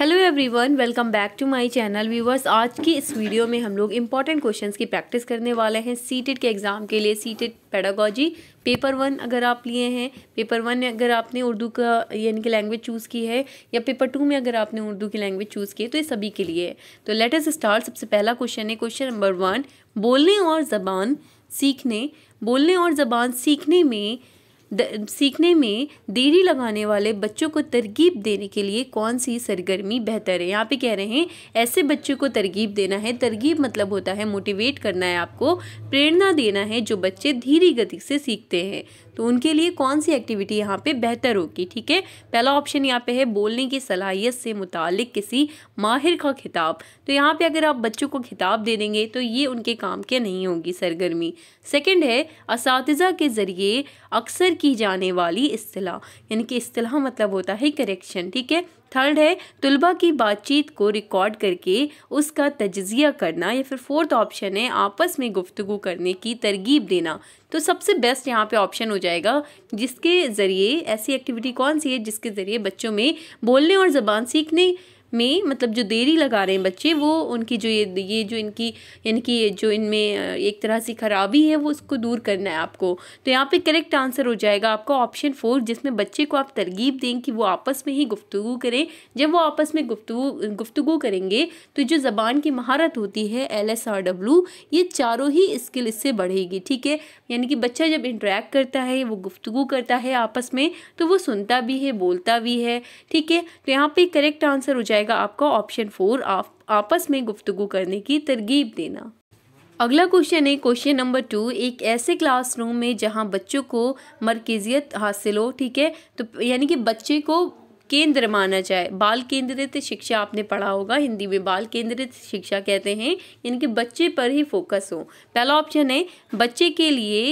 hello everyone welcome back to my channel viewers आज की इस वीडियो में हम लोग इंपॉर्टेंट क्वेश्चंस की प्रैक्टिस करने वाले हैं सीटेड के एग्ज़ाम के लिए सीटेड पेडागोजी पेपर वन अगर आप लिए हैं पेपर वन में अगर आपने उर्दू का यानी कि लैंग्वेज चूज़ की है या पेपर टू में अगर आपने उर्दू की लैंग्वेज चूज़ की है तो ये सभी के लिए है तो लेटेस्ट स्टार्ट सबसे पहला क्वेश्चन है क्वेश्चन नंबर वन बोलने और ज़बान सीखने बोलने और ज़बान सीखने में द, सीखने में देरी लगाने वाले बच्चों को तरगीब देने के लिए कौन सी सरगर्मी बेहतर है यहाँ पे कह रहे हैं ऐसे बच्चों को तरगीब देना है तरगीब मतलब होता है मोटिवेट करना है आपको प्रेरणा देना है जो बच्चे धीरे गति से सीखते हैं तो उनके लिए कौन सी एक्टिविटी यहाँ पे बेहतर होगी ठीक है पहला ऑप्शन यहाँ पे है बोलने की सलाहियत से मुतल किसी माहिर का खिताब तो यहाँ पे अगर आप बच्चों को खिताब दे देंगे तो ये उनके काम के नहीं होगी सरगर्मी सेकेंड है इस के ज़रिए अक्सर की जाने वाली असलाह यानी कि असलाह मतलब होता है करेक्शन ठीक है थर्ड है तलबा की बातचीत को रिकॉर्ड करके उसका तजिया करना या फिर फोर्थ ऑप्शन है आपस में गुफ्तु करने की तरगीब देना तो सबसे बेस्ट यहाँ पे ऑप्शन हो जाएगा जिसके ज़रिए ऐसी एक्टिविटी कौन सी है जिसके ज़रिए बच्चों में बोलने और ज़बान सीखने में मतलब जो देरी लगा रहे हैं बच्चे वो उनकी जो ये ये जो इनकी यानी कि जो इनमें एक तरह से खराबी है वो उसको दूर करना है आपको तो यहाँ पे करेक्ट आंसर हो जाएगा आपका ऑप्शन फोर जिसमें बच्चे को आप तरगीब दें कि वो आपस में ही गुफ्तु करें जब वो आपस में गुफ्तु गुफ्तु करेंगे तो जो ज़बान की महारत होती है एल एस आर डब्ल्यू ये चारों ही स्किल इससे बढ़ेगी ठीक है यानी कि बच्चा जब इंटरेक्ट करता है वो गुफ्तु करता है आपस में तो वो सुनता भी है बोलता भी है ठीक है तो यहाँ पर करेक्ट आंसर हो जाएगा जाएगा आपका ऑप्शन फोर आप आपस में गुफ्तु करने की तरगीब देना अगला क्वेश्चन है क्वेश्चन नंबर टू एक ऐसे क्लासरूम में जहां बच्चों को मरकज़ियत हासिल हो ठीक है तो यानी कि बच्चे को केंद्र माना जाए बाल केंद्रित शिक्षा आपने पढ़ा होगा हिंदी में बाल केंद्रित शिक्षा कहते हैं यानी कि बच्चे पर ही फोकस हो पहला ऑप्शन है बच्चे के लिए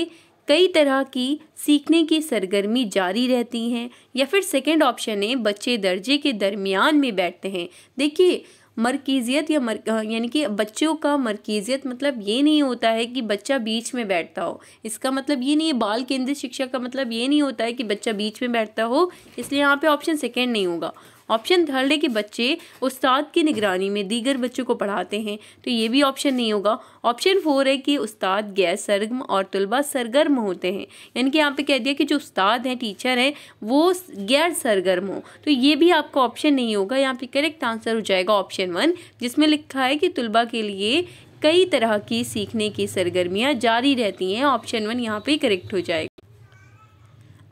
कई तरह की सीखने की सरगर्मी जारी रहती हैं या फिर सेकेंड ऑप्शन है बच्चे दर्जे के दरमियान में बैठते हैं देखिए मरकज़ियत या मर यानी कि बच्चों का मरकज़ियत मतलब ये नहीं होता है कि बच्चा बीच में बैठता हो इसका मतलब ये नहीं है बाल केंद्रित शिक्षा का मतलब ये नहीं होता है कि बच्चा बीच में बैठता हो इसलिए यहाँ पे ऑप्शन सेकेंड नहीं होगा ऑप्शन थर्ड है कि बच्चे उस्ताद की निगरानी में दीगर बच्चों को पढ़ाते हैं तो ये भी ऑप्शन नहीं होगा ऑप्शन फोर है कि उस्ताद गैर सरगम और तलबा सरगर्म होते हैं यानी कि यहाँ पे कह दिया कि जो उस्ताद हैं टीचर हैं वो गैर सरगर्म हो तो ये भी आपका ऑप्शन नहीं होगा यहाँ पे करेक्ट आंसर हो जाएगा ऑप्शन वन जिसमें लिखा है कि तलबा के लिए कई तरह की सीखने की सरगर्मियाँ जारी रहती हैं ऑप्शन वन यहाँ पर करेक्ट हो जाएगा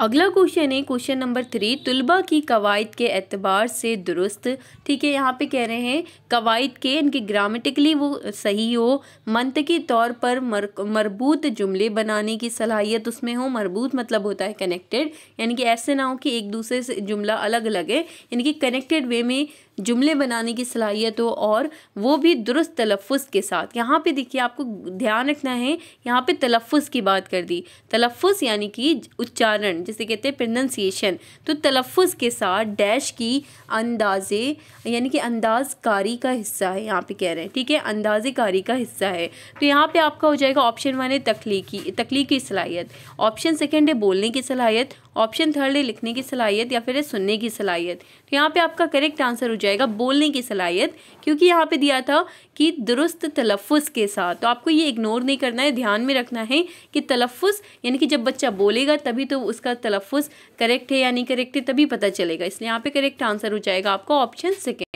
अगला क्वेश्चन है क्वेश्चन नंबर थ्री तलबा की कवायद के एतबार से दुरुस्त ठीक है यहाँ पे कह रहे हैं कवायद के इनके ग्रामेटिकली वो सही हो मनतकी तौर पर मर, मरबूत जुमले बनाने की सलाहियत उसमें हो मरबूत मतलब होता है कनेक्टेड यानी कि ऐसे ना हो कि एक दूसरे से जुमला अलग अलग है यानी कि कनेक्टेड वे में जुमले बनाने की सलाहियत हो और वो भी दुरुस्त तलफ़ के साथ यहाँ पे देखिए आपको ध्यान रखना है यहाँ पे तलफ़ की बात कर दी तलफ़ यानी कि उच्चारण जिसे कहते हैं प्रनंसिएशन तो तलफ़ के साथ डैश की अंदाजे यानी कि अंदाजकारी का हिस्सा है यहाँ पे कह रहे हैं ठीक है अंदाजे कारी का हिस्सा है तो यहाँ पर आपका हो जाएगा ऑप्शन वन है तख्लीकी तख्लीकी सलाहियत ऑप्शन सेकेंड है बोलने की सलाहियत ऑप्शन थर्ड है लिखने की सलाहियत या फिर है सुनने की सलाहियत तो यहाँ पे आपका करेक्ट आंसर हो जाएगा बोलने की सलाहियत क्योंकि यहाँ पे दिया था कि दुरुस्त तलफ़ के साथ तो आपको ये इग्नोर नहीं करना है ध्यान में रखना है कि तलफ़ यानी कि जब बच्चा बोलेगा तभी तो उसका तलफ़ करेक्ट है या नहीं करेक्ट है तभी पता चलेगा इसलिए यहाँ पे करेक्ट आंसर हो जाएगा आपका ऑप्शन सेकेंड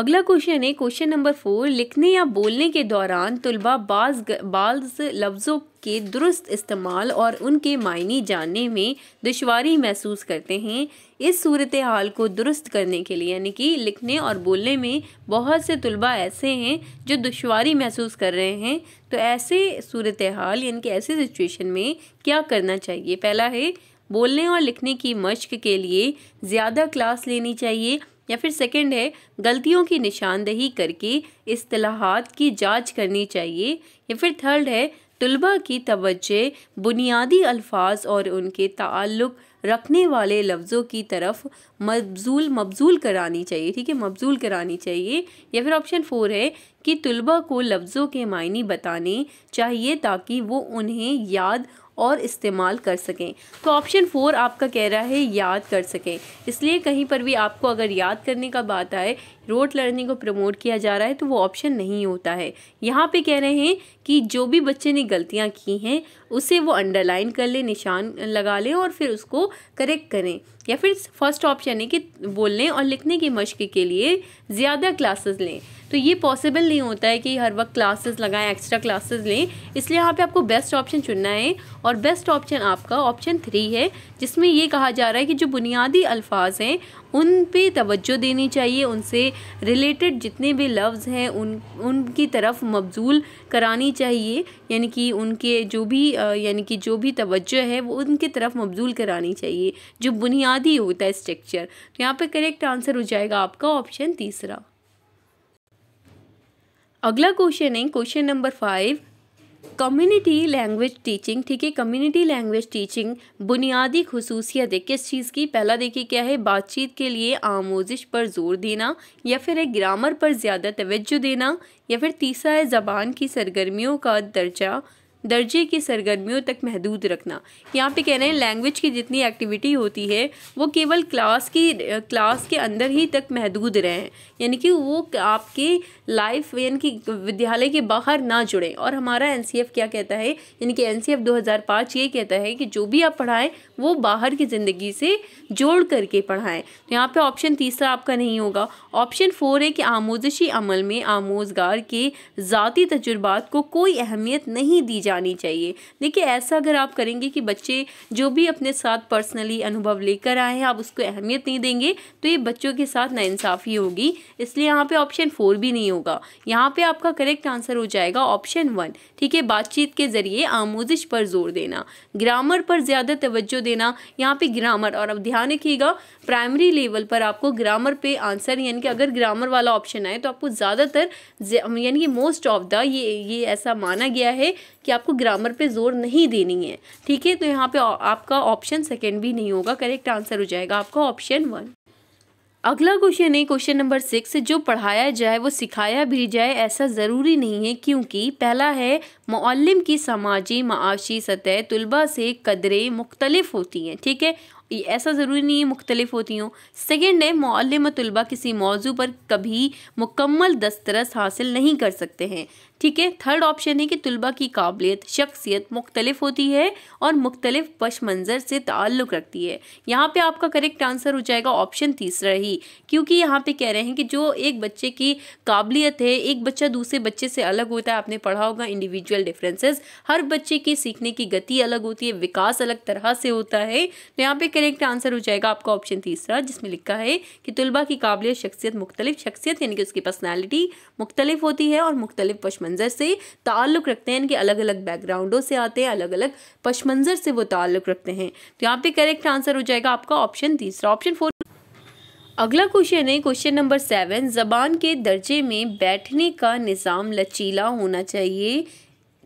अगला क्वेश्चन है क्वेश्चन नंबर फोर लिखने या बोलने के दौरान तलबा बाज बाज लफ्ज़ों के दुरुस्त इस्तेमाल और उनके मायने जानने में दुशारी महसूस करते हैं इस सूरत हाल को दुरुस्त करने के लिए यानी कि लिखने और बोलने में बहुत से तलबा ऐसे हैं जो दुशारी महसूस कर रहे हैं तो ऐसे सूरत हाल यानी कि ऐसे सिचुएशन में क्या करना चाहिए पहला है बोलने और लिखने की मश्क के लिए ज़्यादा क्लास लेनी चाहिए या फिर सेकंड है गलतियों की निशानदेही करके असलाहत की जांच करनी चाहिए या फिर थर्ड है तलबा की तवज्जे बुनियादी अल्फाज और उनके ताल्लुक़ रखने वाले लफ्ज़ों की तरफ मबजूल मबजूल करानी चाहिए ठीक है मबजूल करानी चाहिए या फिर ऑप्शन फोर है कि तलबा को लफ्ज़ों के मायने बताने चाहिए ताकि वो उन्हें याद और इस्तेमाल कर सकें तो ऑप्शन फोर आपका कह रहा है याद कर सकें इसलिए कहीं पर भी आपको अगर याद करने का बात आए रोट लर्निंग को प्रमोट किया जा रहा है तो वो ऑप्शन नहीं होता है यहाँ पे कह रहे हैं कि जो भी बच्चे ने गलतियाँ की हैं उसे वो अंडरलाइन कर ले निशान लगा ले और फिर उसको करेक्ट करें या फिर फर्स्ट ऑप्शन है कि बोलने और लिखने की मश्क के लिए ज़्यादा क्लासेस लें तो ये पॉसिबल नहीं होता है कि हर वक्त क्लासेस लगाएं एक्स्ट्रा क्लासेस लें इसलिए यहाँ पे आपको बेस्ट ऑप्शन चुनना है और बेस्ट ऑप्शन आपका ऑप्शन थ्री है जिसमें ये कहा जा रहा है कि जो बुनियादी अल्फाज हैं उन पे तवज्जो देनी चाहिए उनसे रिलेटेड जितने भी लफ्ज़ हैं उन उनकी तरफ मबजूल करानी चाहिए यानी कि उनके जो भी यानी कि जो भी तवज्जो है वो उनकी तरफ मबजूल करानी चाहिए जो बुनियादी होता है स्ट्रक्चर तो यहाँ पर करेक्ट आंसर हो जाएगा आपका ऑप्शन तीसरा अगला क्वेश्चन है question number five community language teaching ठीक है कम्युनिटी लैंग्वेज टीचिंग बुनियादी खसूसियत है किस चीज़ की पहला देखिए क्या है बातचीत के लिए आमोजिश पर जोर देना या फिर एक ग्रामर पर ज़्यादा तवज्जो देना या फिर तीसरा है ज़बान की सरगर्मियों का दर्जा दर्जे की सरगर्मियों तक महदूद रखना यहाँ पे कह रहे हैं लैंग्वेज की जितनी एक्टिविटी होती है वो केवल क्लास की क्लास के अंदर ही तक महदूद रहें यानी कि वो आपके लाइफ यानी कि विद्यालय के बाहर ना जुड़ें और हमारा एन क्या कहता है यानी कि एन सी ये कहता है कि जो भी आप पढ़ाएं वो बाहर की ज़िंदगी से जोड़ करके पढ़ाएं तो यहाँ पे ऑप्शन तीसरा आपका नहीं होगा ऑप्शन फोर है कि आमोजशी अमल में आमोजगार के ज़ाती तजुर्बात को कोई अहमियत नहीं दी जानी चाहिए देखिए ऐसा अगर आप करेंगे कि बच्चे जो भी अपने साथ पर्सनली अनुभव लेकर आए हैं आप उसको अहमियत नहीं देंगे तो ये बच्चों के साथ नाइंसाफ़ी होगी इसलिए यहाँ पर ऑप्शन फोर भी नहीं होगा यहाँ पर आपका करेक्ट आंसर हो जाएगा ऑप्शन वन ठीक है बातचीत के ज़रिए आमोजिश पर जोर देना ग्रामर पर ज़्यादा तवज्जो लेना यहाँ पे ग्रामर और अब ध्यान रखिएगा प्राइमरी लेवल पर आपको ग्रामर पे आंसर यानी कि अगर ग्रामर वाला ऑप्शन आए तो आपको ज़्यादातर यानी कि मोस्ट ऑफ द ये ये ऐसा माना गया है कि आपको ग्रामर पे जोर नहीं देनी है ठीक है तो यहाँ पे आपका ऑप्शन सेकेंड भी नहीं होगा करेक्ट आंसर हो जाएगा आपका ऑप्शन वन अगला क्वेश्चन है क्वेश्चन नंबर सिक्स जो पढ़ाया जाए वो सिखाया भी जाए ऐसा ज़रूरी नहीं है क्योंकि पहला है मौलम की समाजी माशी सतह तलबा से कदरें मुख्तलिफ होती हैं ठीक है ऐसा ज़रूरी नहीं है मुख्तलिफ होती हूँ सेकेंड है मौलम तलबा किसी मौजू पर कभी मुकम्मल दस्तरस हासिल नहीं कर सकते हैं ठीक है थर्ड ऑप्शन है कि तलबा की काबिलियत शख्सियत मुख्तलिफ होती है और मुख्तलिफ पश मंज़र से ताल्लुक़ रखती है यहाँ पे आपका करेक्ट आंसर हो जाएगा ऑप्शन तीसरा ही क्योंकि यहाँ पे कह रहे हैं कि जो एक बच्चे की काबिलियत है एक बच्चा दूसरे बच्चे से अलग होता है आपने पढ़ा होगा इंडिविजुअल डिफरेंसेस हर बच्चे की सीखने की गति अलग होती है विकास अलग तरह से होता है तो यहाँ पे करेक्ट आंसर हो जाएगा आपका ऑप्शन तीसरा जिसमें लिखा है कि तुलबा की काबिलियत शख्सियत मुख्तलिफ शख्सियत यानी कि उसकी पर्सनैलिटी मुख्तलिफ होती है और मुख्तलिफ पश मंज़र से ताल्लुक़ रखते हैं इनके अलग अलग बैकग्राउंडों से आते हैं अलग अलग पश मंज़र से वो ताल्लुक़ रखते हैं तो यहाँ पर करेक्ट आंसर हो जाएगा आपका ऑप्शन तीसरा ऑप्शन फोर अगला क्वेश्चन है क्वेश्चन नंबर सेवन ज़बान के दर्जे में बैठने का निज़ाम लचीला होना चाहिए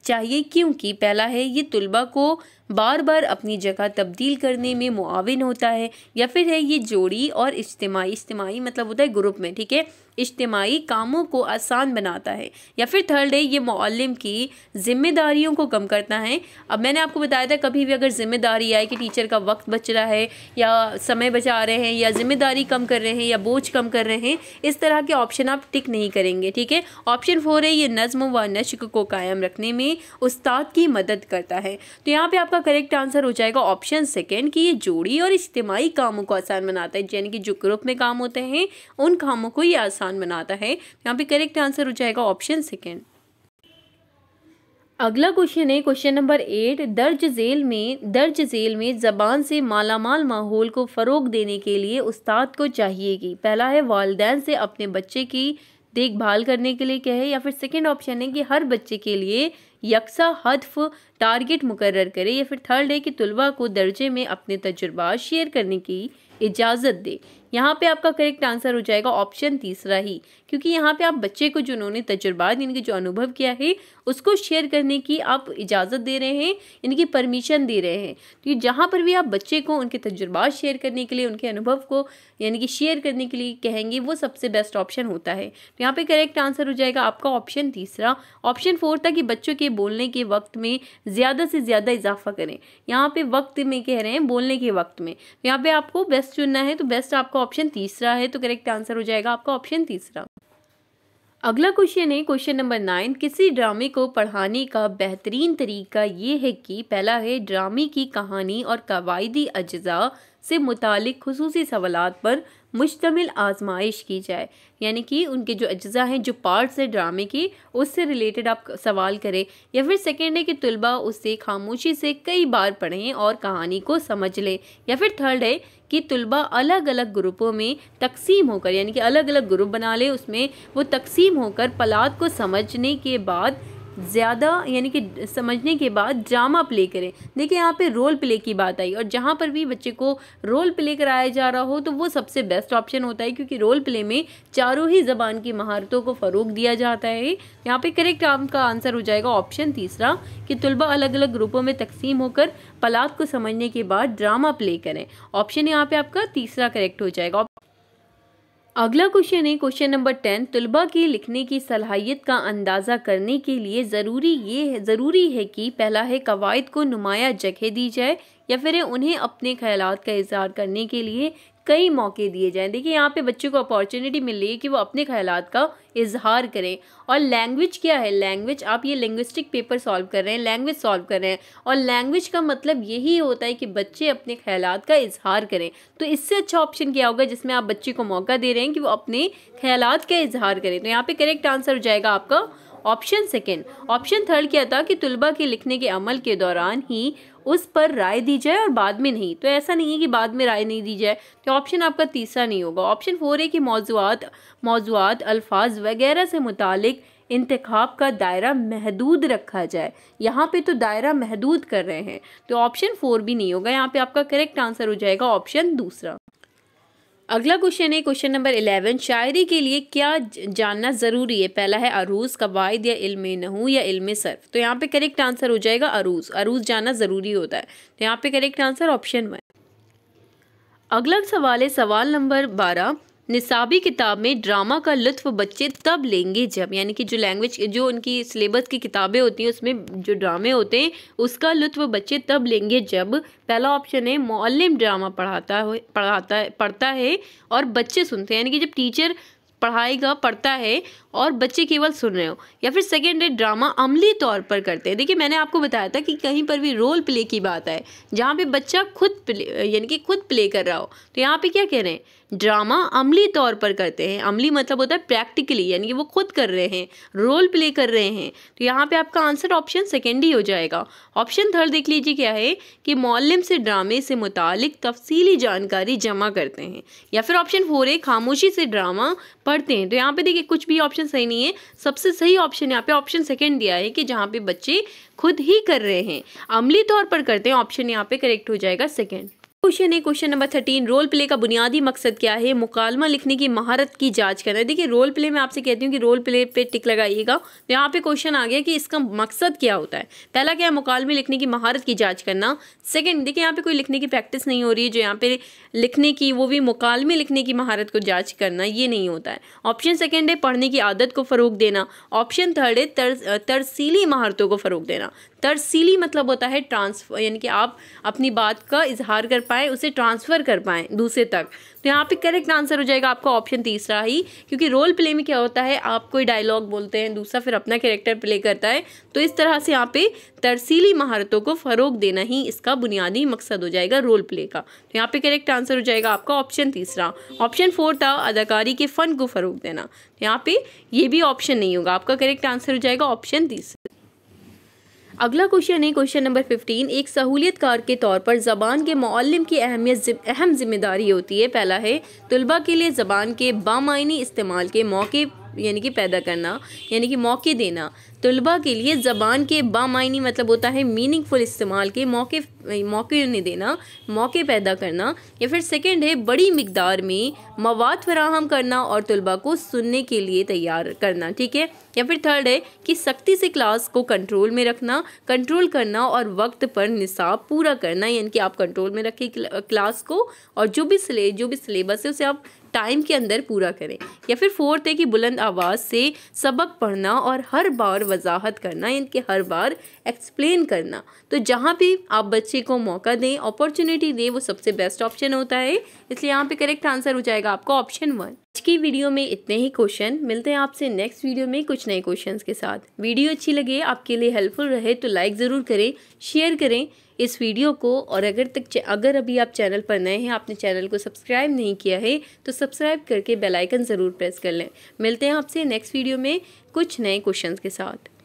चाहिए क्योंकि पहला है ये तुलबा को बार बार अपनी जगह तब्दील करने में मुआवन होता है या फिर है ये जोड़ी और इज्तमाही इज्तमाही मतलब होता है ग्रुप में ठीक है इज्तमाही कामों को आसान बनाता है या फिर थर्ड है ये मौलम की जिम्मेदारियों को कम करता है अब मैंने आपको बताया था कभी भी अगर जिम्मेदारी आए कि टीचर का वक्त बच रहा है या समय बचा रहे हैं या जिम्मेदारी कम कर रहे हैं या बोझ कम कर रहे हैं इस तरह के ऑप्शन आप टिक नहीं करेंगे ठीक है ऑप्शन फोर है ये नज़म व नश्क को कायम रखने में उस्ताद की मदद करता है तो यहाँ पर आपका आपका करेक्ट आंसर हो जाएगा ऑप्शन सेकेंड कि ये जोड़ी और इज्तमाही कामों को आसान बनाता है यानी कि जो ग्रुप में काम होते हैं उन कामों को ये आसान बनाता है यहाँ पे करेक्ट आंसर हो जाएगा ऑप्शन सेकेंड अगला क्वेश्चन है क्वेश्चन नंबर एट दर्ज जेल में दर्ज जेल में ज़बान से मालामाल माहौल को फ़रोग देने के लिए उस्ताद को चाहिएगी पहला है वालदेन से अपने बच्चे की देखभाल करने के लिए कहे या फिर सेकेंड ऑप्शन है कि हर बच्चे के लिए यकसा हदफ टारगेट मुकर करे या फिर थर्ड है कि तलबा को दर्जे में अपने तजुर्बा शेयर करने की इजाज़त दे यहाँ पे आपका करेक्ट आंसर हो जाएगा ऑप्शन तीसरा ही क्योंकि यहाँ पे आप बच्चे को जो उन्होंने तजुर्बा इनके जो अनुभव किया है उसको शेयर करने की आप इजाज़त दे रहे हैं इनकी परमिशन दे रहे हैं तो ये जहाँ पर भी आप बच्चे को उनके तजुर्बा शेयर करने के लिए उनके अनुभव को यानी कि शेयर करने के लिए कहेंगे वो सबसे बेस्ट ऑप्शन होता है तो यहाँ पर करेक्ट आंसर हो जाएगा आपका ऑप्शन तीसरा ऑप्शन फोर था कि बच्चों के बोलने के वक्त में ज़्यादा से ज़्यादा इजाफा करें यहाँ पर वक्त में कह रहे हैं बोलने के वक्त में तो यहाँ पर आपको बेस्ट चुनना है तो बेस्ट आपका आपका ऑप्शन तीसरा है तो करेक्ट आंसर हो जाएगा आपका ऑप्शन तीसरा अगला क्वेश्चन है क्वेश्चन नंबर नाइन किसी ड्रामे को पढ़ाने का बेहतरीन तरीका ये है कि पहला है ड्रामे की कहानी और कवायदी अज्जा से मुतल खसूसी सवाल पर मुश्तमिल आजमाइश की जाए यानी कि उनके जो अज्जा हैं जो पार्ट्स हैं ड्रामे की उससे रिलेटेड आप सवाल करें या फिर सेकेंड है कि तलबा उसे खामोशी से कई बार पढ़ें और कहानी को समझ लें या फिर थर्ड है कि तलबा अलग अलग ग्रुपों में तकसीम होकर यानी कि अलग अलग ग्रुप बना लें उसमें वो तकसीम होकर पलाद को समझने के बाद ज़्यादा यानी कि समझने के बाद ड्रामा प्ले करें देखिए यहाँ पे रोल प्ले की बात आई और जहाँ पर भी बच्चे को रोल प्ले कराया जा रहा हो तो वो सबसे बेस्ट ऑप्शन होता है क्योंकि रोल प्ले में चारों ही ज़बान की महारतों को फ़रोग दिया जाता है यहाँ पे करेक्ट आपका आंसर हो जाएगा ऑप्शन तीसरा कि तलबा अलग अलग ग्रुपों में तकसीम होकर पलाक को समझने के बाद ड्रामा प्ले करें ऑप्शन यहाँ पर आपका तीसरा करेक्ट हो जाएगा अगला क्वेश्चन है क्वेश्चन नंबर टेन तलबा की लिखने की सलाहियत का अंदाज़ा करने के लिए ज़रूरी ये है ज़रूरी है कि पहला है कवायद को नुमाया जगह दी जाए या फिर उन्हें अपने ख्याल का इजहार करने के लिए कई मौके दिए जाएं देखिए यहाँ पे बच्चों को अपॉर्चुनिटी मिल रही है कि वो अपने ख्याल का इजहार करें और लैंग्वेज क्या है लैंग्वेज आप ये लिंग्विस्टिक पेपर सॉल्व कर रहे हैं लैंग्वेज सॉल्व कर रहे हैं और लैंग्वेज का मतलब यही होता है कि बच्चे अपने ख्याल का इजहार करें तो इससे अच्छा ऑप्शन क्या होगा जिसमें आप बच्चे को मौका दे रहे हैं कि वो अपने ख्याल का इजहार करें तो यहाँ पर करेक्ट आंसर हो जाएगा आपका ऑप्शन सेकेंड ऑप्शन थर्ड क्या था कि तलबा के लिखने के अमल के दौरान ही उस पर राय दी जाए और बाद में नहीं तो ऐसा नहीं है कि बाद में राय नहीं दी जाए तो ऑप्शन आपका तीसरा नहीं होगा ऑप्शन फोर है कि मौजूद मौजूद अल्फाज वगैरह से मुतक इंतखब का दायरा महदूद रखा जाए यहाँ पे तो दायरा महदूद कर रहे हैं तो ऑप्शन फोर भी नहीं होगा यहाँ पे आपका करेक्ट आंसर हो जाएगा ऑप्शन दूसरा अगला क्वेश्चन है क्वेश्चन नंबर इलेवन शायरी के लिए क्या जानना ज़रूरी है पहला है अरूज़ कवायद या इल्म नहू या इल्म सर्फ तो यहाँ पे करेक्ट आंसर हो जाएगा अरूज़ अरूज़ जानना ज़रूरी होता है तो यहाँ पे करेक्ट आंसर ऑप्शन वन अगला सवाल है सवाल नंबर बारह निसाबी किताब में ड्रामा का लुत्फ बच्चे तब लेंगे जब यानी कि जो लैंग्वेज जो उनकी सिलेबस की किताबें होती हैं उसमें जो ड्रामे होते हैं उसका लुत्फ बच्चे तब लेंगे जब पहला ऑप्शन है मौलम ड्रामा पढ़ाता हो पढ़ाता है पढ़ता है और बच्चे सुनते हैं यानी कि जब टीचर पढ़ाएगा पढ़ता है और बच्चे केवल सुन रहे हो या फिर सेकेंड है ड्रामा अमली तौर पर करते हैं देखिए मैंने आपको बताया था कि कहीं पर भी रोल प्ले की बात आए जहाँ पे बच्चा खुद प्ले यानी कि खुद प्ले कर रहा हो तो यहाँ पे क्या कह रहे हैं ड्रामा अमली तौर पर करते हैं अमली मतलब होता है प्रैक्टिकली यानी कि वो खुद कर रहे हैं रोल प्ले कर रहे हैं तो यहाँ पे आपका आंसर ऑप्शन सेकेंड ही हो जाएगा ऑप्शन थर्ड देख लीजिए क्या है कि मौलम से ड्रामे से मुतालिक तफसीली जानकारी जमा करते हैं या फिर ऑप्शन फोर है खामोशी से ड्रामा पढ़ते हैं तो यहाँ पर देखिए कुछ भी ऑप्शन सही नहीं है सबसे सही ऑप्शन यहाँ पर ऑप्शन सेकेंड दिया है कि जहाँ पर बच्चे खुद ही कर रहे हैं अमली तौर पर करते हैं ऑप्शन यहाँ पर करेक्ट हो जाएगा सेकेंड क्वेश्चन है question number thirteen role play का बुनियादी मकसद क्या है मुकालमा लिखने की महारत की जांच करना है देखिए रोल प्ले में आपसे कहती हूँ कि रोल प्ले पे टिक लगाइएगा तो यहाँ पे क्वेश्चन आ गया कि इसका मकसद क्या होता है पहला क्या है मुकालमे लिखने की महारत की जांच करना सेकंड देखिए यहाँ पे कोई लिखने की प्रैक्टिस नहीं हो रही है जो यहाँ पे लिखने की वो भी मुकालमे लिखने की महारत को जाँच करना ये नहीं होता है ऑप्शन सेकेंड है पढ़ने की आदत को फ़रोग देना ऑप्शन थर्ड है तरसीली महारतों को फ़रोग देना तरसीली मतलब होता है ट्रांसफर यानी कि आप अपनी बात का इजहार कर पाए पाएँ उसे ट्रांसफ़र कर पाएँ दूसरे तक तो यहाँ पे करेक्ट आंसर हो जाएगा आपका ऑप्शन तीसरा ही क्योंकि रोल प्ले में क्या होता है आप कोई डायलॉग बोलते हैं दूसरा फिर अपना कैरेक्टर प्ले करता है तो इस तरह से यहाँ पे तरसीली महारतों को फ़रोग देना ही इसका बुनियादी मकसद हो जाएगा रोल प्ले का तो यहाँ पे करेक्ट आंसर हो जाएगा आपका ऑप्शन तीसरा ऑप्शन फोर था अदाकारी के फ़न को फ़रोग देना तो यहाँ पर ये भी ऑप्शन नहीं होगा आपका करेक्ट आंसर हो जाएगा ऑप्शन तीसरा अगला क्वेश्चन है क्वेश्चन नंबर फिफ्टीन एक सहूलियत कार के तौर पर ज़बान के मौलम की अहमियत अहम जिम्मेदारी होती है पहला है तलबा के लिए ज़बान के बामायनी इस्तेमाल के मौके यानी कि पैदा करना यानी कि मौके देना तलबा के लिए ज़बान के बामायनी मतलब होता है मीनिंगफुल इस्तेमाल के मौके मौके उन्हें देना मौके पैदा करना या फिर सेकंड है बड़ी मकदार में मवाद फराहम करना और तलबा को सुनने के लिए तैयार करना ठीक है या फिर थर्ड है कि सख्ती से क्लास को कंट्रोल में रखना कंट्रोल करना और वक्त पर निसाब पूरा करना यानी कि आप कंट्रोल में रखें क्लास को और जो भी सिले जो भी सिलेबस है उसे आप टाइम के अंदर पूरा करें या फिर फोर्थ है कि बुलंद आवाज़ से सबक पढ़ना और हर बार वजाहत करना इनके हर बार एक्सप्लेन करना तो जहाँ भी आप बच्चे को मौका दें अपॉर्चुनिटी दें वो सबसे बेस्ट ऑप्शन होता है इसलिए यहाँ पे करेक्ट आंसर हो जाएगा आपका ऑप्शन वन आज की वीडियो में इतने ही क्वेश्चन मिलते हैं आपसे नेक्स्ट वीडियो में कुछ नए क्वेश्चन के साथ वीडियो अच्छी लगे आपके लिए हेल्पफुल रहे तो लाइक ज़रूर करें शेयर करें इस वीडियो को और अगर तक अगर अभी आप चैनल पर नए हैं आपने चैनल को सब्सक्राइब नहीं किया है तो सब्सक्राइब करके बेलाइकन ज़रूर प्रेस कर लें मिलते हैं आपसे नेक्स्ट वीडियो में कुछ नए क्वेश्चन के साथ